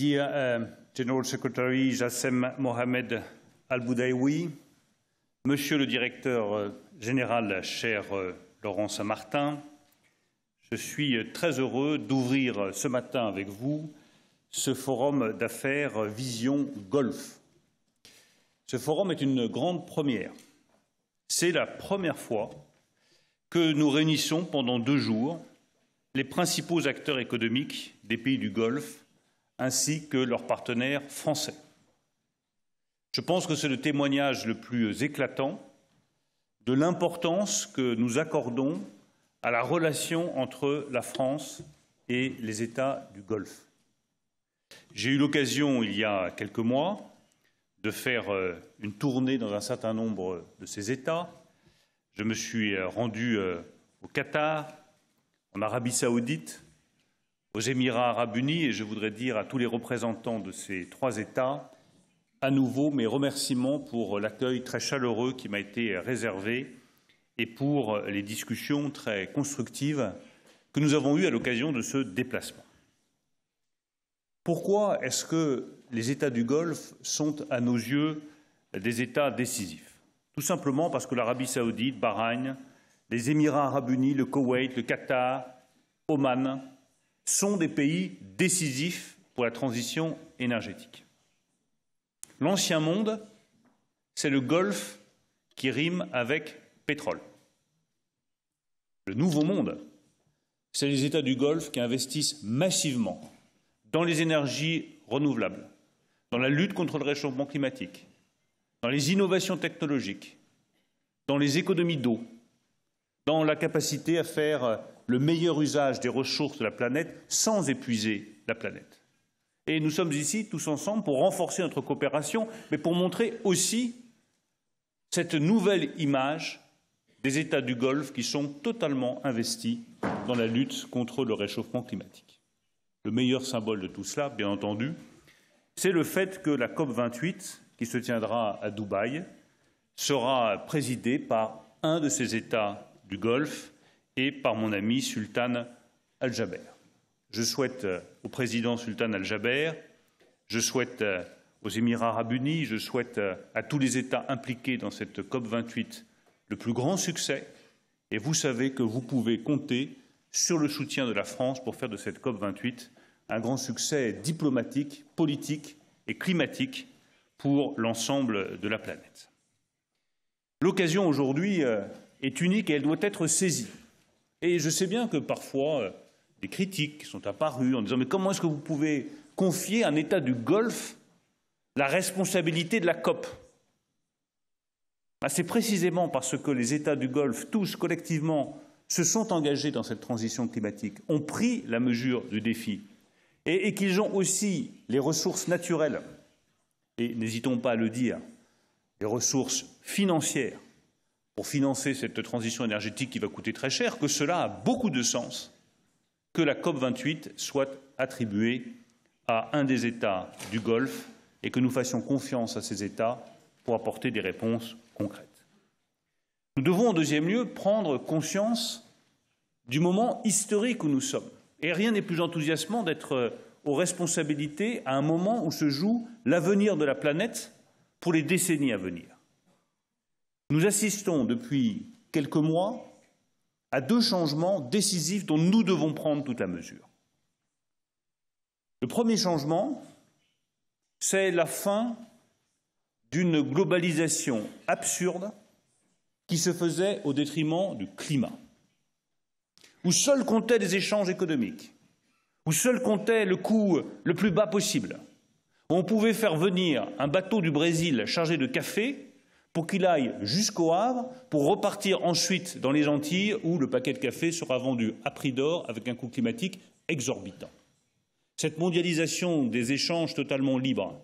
dear um, General Secretary Jassem al Monsieur le Directeur euh, Général, cher euh, Laurent Saint-Martin, je suis très heureux d'ouvrir euh, ce matin avec vous ce forum d'affaires Vision Golf. Ce forum est une grande première. C'est la première fois que nous réunissons pendant deux jours les principaux acteurs économiques des pays du Golfe ainsi que leurs partenaires français. Je pense que c'est le témoignage le plus éclatant de l'importance que nous accordons à la relation entre la France et les États du Golfe. J'ai eu l'occasion, il y a quelques mois, de faire euh, une tournée dans un certain nombre de ces États. Je me suis euh, rendu euh, au Qatar, en Arabie saoudite, aux Émirats arabes unis et je voudrais dire à tous les représentants de ces trois États à nouveau mes remerciements pour l'accueil très chaleureux qui m'a été réservé et pour les discussions très constructives que nous avons eues à l'occasion de ce déplacement. Pourquoi est-ce que les États du Golfe sont à nos yeux des États décisifs Tout simplement parce que l'Arabie saoudite, Bahreïn, les Émirats arabes unis, le Koweït, le Qatar, Oman, sont des pays décisifs pour la transition énergétique. L'ancien monde, c'est le Golfe qui rime avec pétrole. Le nouveau monde, c'est les États du Golfe qui investissent massivement dans les énergies renouvelables, dans la lutte contre le réchauffement climatique, dans les innovations technologiques, dans les économies d'eau, dans la capacité à faire euh, le meilleur usage des ressources de la planète sans épuiser la planète. Et nous sommes ici tous ensemble pour renforcer notre coopération, mais pour montrer aussi cette nouvelle image des États du Golfe qui sont totalement investis dans la lutte contre le réchauffement climatique. Le meilleur symbole de tout cela, bien entendu, c'est le fait que la COP28, qui se tiendra à Dubaï, sera présidée par un de ces États du Golfe et par mon ami Sultan Al-Jaber. Je souhaite euh, au président Sultan Al-Jaber, je souhaite euh, aux Émirats arabes unis, je souhaite euh, à tous les États impliqués dans cette COP 28 le plus grand succès et vous savez que vous pouvez compter sur le soutien de la France pour faire de cette COP 28 un grand succès diplomatique, politique et climatique pour l'ensemble de la planète. L'occasion aujourd'hui est unique et elle doit être saisie. Et je sais bien que parfois, euh, des critiques sont apparues en disant Mais comment est-ce que vous pouvez confier à un État du Golfe la responsabilité de la COP ben, C'est précisément parce que les États du Golfe, tous collectivement, se sont engagés dans cette transition climatique, ont pris la mesure du défi et qu'ils ont aussi les ressources naturelles, et n'hésitons pas à le dire, les ressources financières pour financer cette transition énergétique qui va coûter très cher, que cela a beaucoup de sens que la COP28 soit attribuée à un des États du Golfe et que nous fassions confiance à ces États pour apporter des réponses concrètes. Nous devons, en deuxième lieu, prendre conscience du moment historique où nous sommes. Et rien n'est plus enthousiasmant d'être aux responsabilités à un moment où se joue l'avenir de la planète pour les décennies à venir. Nous assistons depuis quelques mois à deux changements décisifs dont nous devons prendre toute la mesure. Le premier changement, c'est la fin d'une globalisation absurde qui se faisait au détriment du climat, où seul comptaient des échanges économiques, où seul comptait le coût le plus bas possible. Où on pouvait faire venir un bateau du Brésil chargé de café pour qu'il aille jusqu'au Havre, pour repartir ensuite dans les Antilles, où le paquet de café sera vendu à prix d'or avec un coût climatique exorbitant. Cette mondialisation des échanges totalement libres,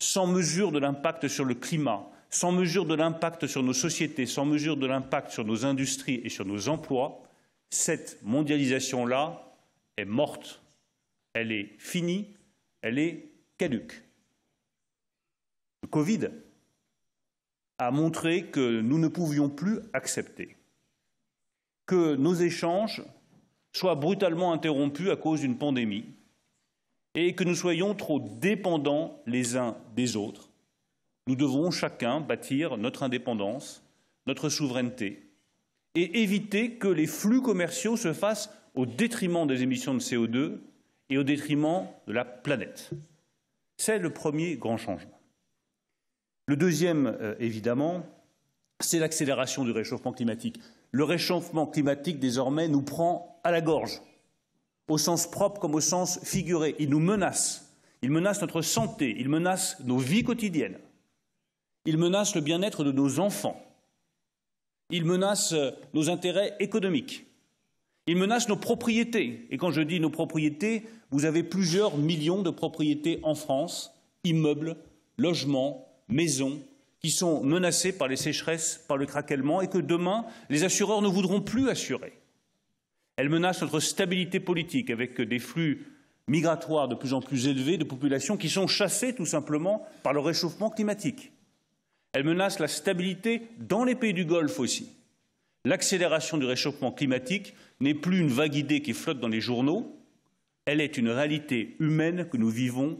sans mesure de l'impact sur le climat, sans mesure de l'impact sur nos sociétés, sans mesure de l'impact sur nos industries et sur nos emplois, cette mondialisation-là est morte, elle est finie, elle est caduque. Le Covid a montré que nous ne pouvions plus accepter que nos échanges soient brutalement interrompus à cause d'une pandémie et que nous soyons trop dépendants les uns des autres. Nous devons chacun bâtir notre indépendance, notre souveraineté et éviter que les flux commerciaux se fassent au détriment des émissions de CO2 et au détriment de la planète. C'est le premier grand changement. Le deuxième, euh, évidemment, c'est l'accélération du réchauffement climatique. Le réchauffement climatique, désormais, nous prend à la gorge, au sens propre comme au sens figuré. Il nous menace. Il menace notre santé, il menace nos vies quotidiennes, il menace le bien-être de nos enfants, il menace euh, nos intérêts économiques, il menace nos propriétés. Et quand je dis nos propriétés, vous avez plusieurs millions de propriétés en France, immeubles, logements, maisons qui sont menacées par les sécheresses, par le craquellement, et que demain, les assureurs ne voudront plus assurer. Elle menace notre stabilité politique avec des flux migratoires de plus en plus élevés de populations qui sont chassées tout simplement par le réchauffement climatique. Elle menace la stabilité dans les pays du Golfe aussi. L'accélération du réchauffement climatique n'est plus une vague idée qui flotte dans les journaux, elle est une réalité humaine que nous vivons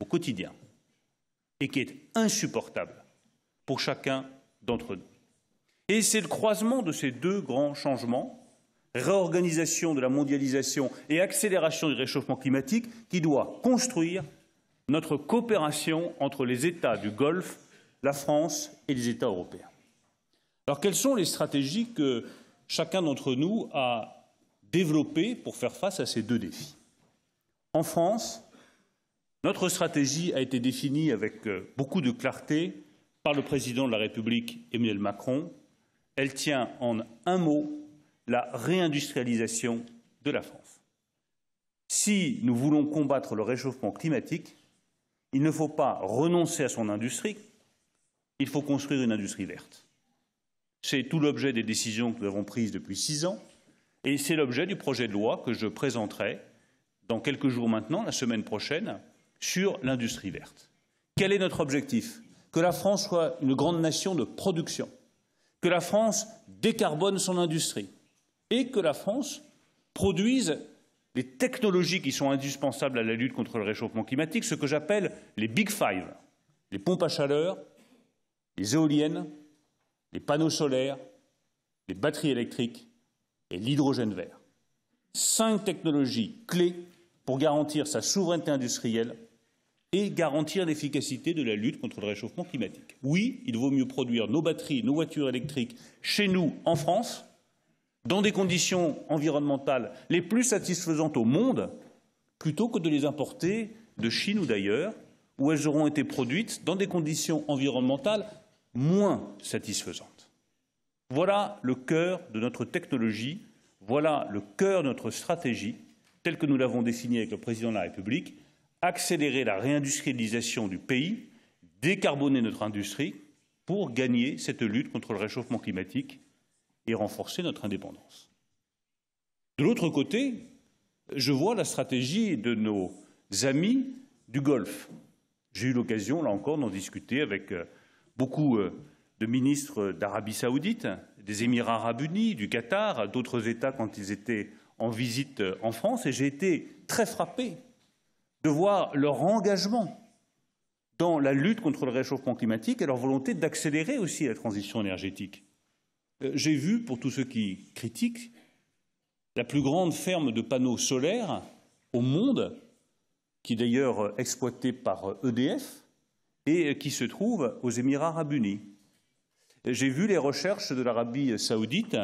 au quotidien et qui est insupportable pour chacun d'entre nous. Et c'est le croisement de ces deux grands changements, réorganisation de la mondialisation et accélération du réchauffement climatique, qui doit construire notre coopération entre les États du Golfe, la France et les États européens. Alors quelles sont les stratégies que chacun d'entre nous a développées pour faire face à ces deux défis En France, notre stratégie a été définie avec euh, beaucoup de clarté par le président de la République, Emmanuel Macron. Elle tient en un mot la réindustrialisation de la France. Si nous voulons combattre le réchauffement climatique, il ne faut pas renoncer à son industrie, il faut construire une industrie verte. C'est tout l'objet des décisions que nous avons prises depuis six ans et c'est l'objet du projet de loi que je présenterai dans quelques jours maintenant, la semaine prochaine, sur l'industrie verte. Quel est notre objectif Que la France soit une grande nation de production, que la France décarbone son industrie et que la France produise les technologies qui sont indispensables à la lutte contre le réchauffement climatique, ce que j'appelle les Big Five, les pompes à chaleur, les éoliennes, les panneaux solaires, les batteries électriques et l'hydrogène vert. Cinq technologies clés pour garantir sa souveraineté industrielle et garantir l'efficacité de la lutte contre le réchauffement climatique. Oui, il vaut mieux produire nos batteries, nos voitures électriques chez nous, en France, dans des conditions environnementales les plus satisfaisantes au monde, plutôt que de les importer de Chine ou d'ailleurs, où elles auront été produites dans des conditions environnementales moins satisfaisantes. Voilà le cœur de notre technologie, voilà le cœur de notre stratégie, telle que nous l'avons définie avec le président de la République, accélérer la réindustrialisation du pays, décarboner notre industrie pour gagner cette lutte contre le réchauffement climatique et renforcer notre indépendance. De l'autre côté, je vois la stratégie de nos amis du Golfe. J'ai eu l'occasion, là encore, d'en discuter avec euh, beaucoup euh, de ministres d'Arabie saoudite, des Émirats arabes unis, du Qatar, d'autres États quand ils étaient en visite euh, en France, et j'ai été très frappé de voir leur engagement dans la lutte contre le réchauffement climatique et leur volonté d'accélérer aussi la transition énergétique. Euh, j'ai vu, pour tous ceux qui critiquent, la plus grande ferme de panneaux solaires au monde, qui est d'ailleurs euh, exploitée par EDF euh, e et qui se trouve aux Émirats arabes unis. J'ai vu les recherches de l'Arabie saoudite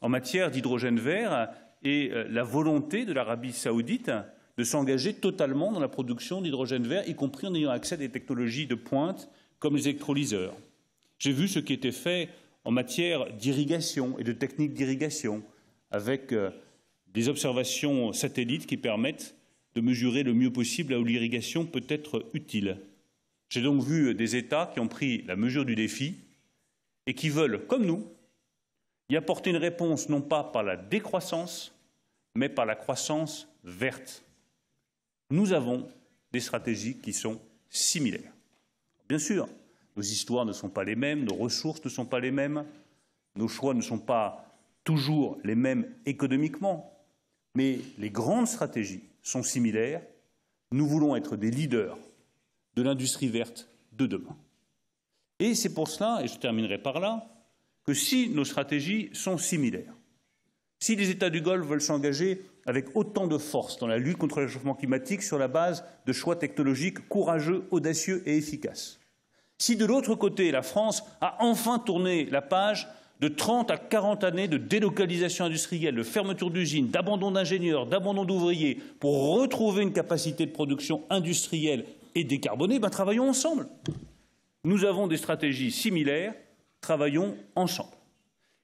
en matière d'hydrogène vert et la volonté de l'Arabie saoudite de s'engager totalement dans la production d'hydrogène vert, y compris en ayant accès à des technologies de pointe comme les électrolyseurs. J'ai vu ce qui était fait en matière d'irrigation et de techniques d'irrigation avec euh, des observations satellites qui permettent de mesurer le mieux possible là où l'irrigation peut être utile. J'ai donc vu euh, des États qui ont pris la mesure du défi et qui veulent, comme nous, y apporter une réponse non pas par la décroissance, mais par la croissance verte nous avons des stratégies qui sont similaires. Bien sûr, nos histoires ne sont pas les mêmes, nos ressources ne sont pas les mêmes, nos choix ne sont pas toujours les mêmes économiquement, mais les grandes stratégies sont similaires. Nous voulons être des leaders de l'industrie verte de demain. Et c'est pour cela, et je terminerai par là, que si nos stratégies sont similaires, si les États du Golfe veulent s'engager avec autant de force dans la lutte contre le réchauffement climatique sur la base de choix technologiques courageux, audacieux et efficaces. Si de l'autre côté, la France a enfin tourné la page de 30 à 40 années de délocalisation industrielle, de fermeture d'usines, d'abandon d'ingénieurs, d'abandon d'ouvriers, pour retrouver une capacité de production industrielle et décarbonée, ben, travaillons ensemble. Nous avons des stratégies similaires, travaillons ensemble.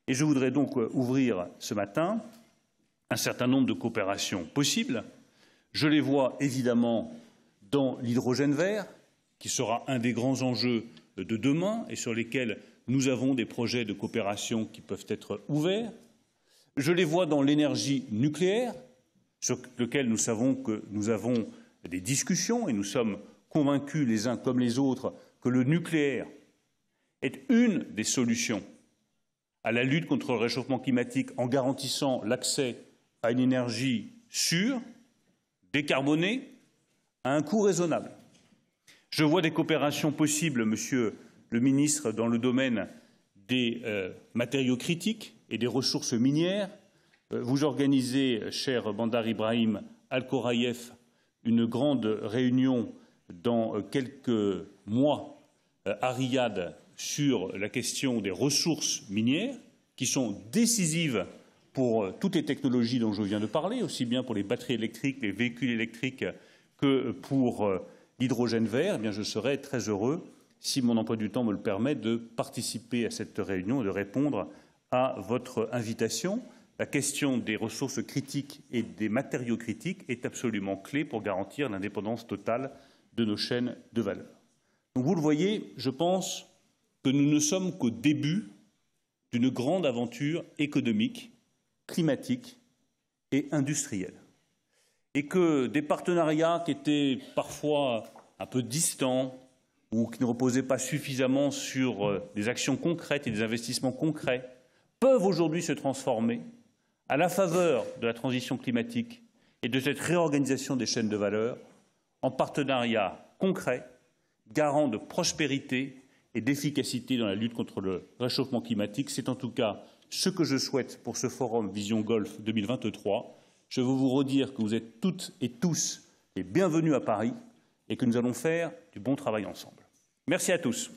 Et je voudrais donc euh, ouvrir ce matin un certain nombre de coopérations possibles. Je les vois évidemment dans l'hydrogène vert, qui sera un des grands enjeux de demain et sur lesquels nous avons des projets de coopération qui peuvent être ouverts. Je les vois dans l'énergie nucléaire, sur lequel nous savons que nous avons des discussions et nous sommes convaincus les uns comme les autres que le nucléaire est une des solutions à la lutte contre le réchauffement climatique en garantissant l'accès à une énergie sûre, décarbonée, à un coût raisonnable. Je vois des coopérations possibles, monsieur le ministre, dans le domaine des euh, matériaux critiques et des ressources minières. Euh, vous organisez, cher Bandar Ibrahim Al-Koraïef, une grande réunion dans euh, quelques mois à Riyad sur la question des ressources minières, qui sont décisives pour euh, toutes les technologies dont je viens de parler, aussi bien pour les batteries électriques, les véhicules électriques euh, que pour euh, l'hydrogène vert, eh je serais très heureux, si mon emploi du temps me le permet, de participer à cette réunion et de répondre à votre invitation. La question des ressources critiques et des matériaux critiques est absolument clé pour garantir l'indépendance totale de nos chaînes de valeur. Donc vous le voyez, je pense que nous ne sommes qu'au début d'une grande aventure économique climatique et industriel. Et que des partenariats qui étaient parfois un peu distants ou qui ne reposaient pas suffisamment sur euh, des actions concrètes et des investissements concrets peuvent aujourd'hui se transformer à la faveur de la transition climatique et de cette réorganisation des chaînes de valeur en partenariats concrets, garant de prospérité et d'efficacité dans la lutte contre le réchauffement climatique. C'est en tout cas ce que je souhaite pour ce forum Vision Golf 2023. Je veux vous redire que vous êtes toutes et tous les bienvenus à Paris et que nous allons faire du bon travail ensemble. Merci à tous.